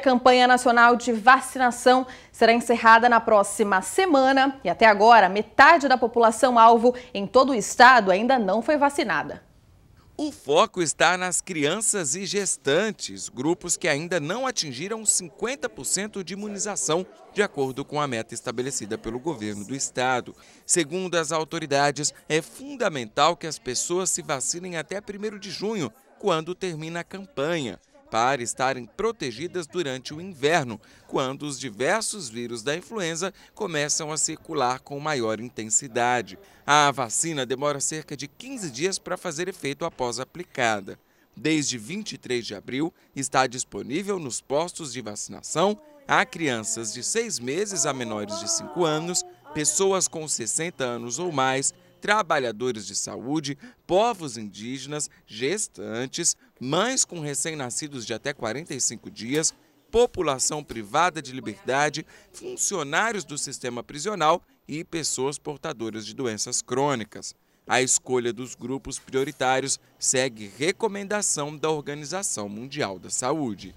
A campanha nacional de vacinação será encerrada na próxima semana e até agora metade da população alvo em todo o estado ainda não foi vacinada. O foco está nas crianças e gestantes, grupos que ainda não atingiram 50% de imunização, de acordo com a meta estabelecida pelo governo do estado. Segundo as autoridades, é fundamental que as pessoas se vacinem até 1 de junho, quando termina a campanha para estarem protegidas durante o inverno, quando os diversos vírus da influenza começam a circular com maior intensidade. A vacina demora cerca de 15 dias para fazer efeito após aplicada. Desde 23 de abril, está disponível nos postos de vacinação a crianças de 6 meses a menores de 5 anos, pessoas com 60 anos ou mais, trabalhadores de saúde, povos indígenas, gestantes, mães com recém-nascidos de até 45 dias, população privada de liberdade, funcionários do sistema prisional e pessoas portadoras de doenças crônicas. A escolha dos grupos prioritários segue recomendação da Organização Mundial da Saúde.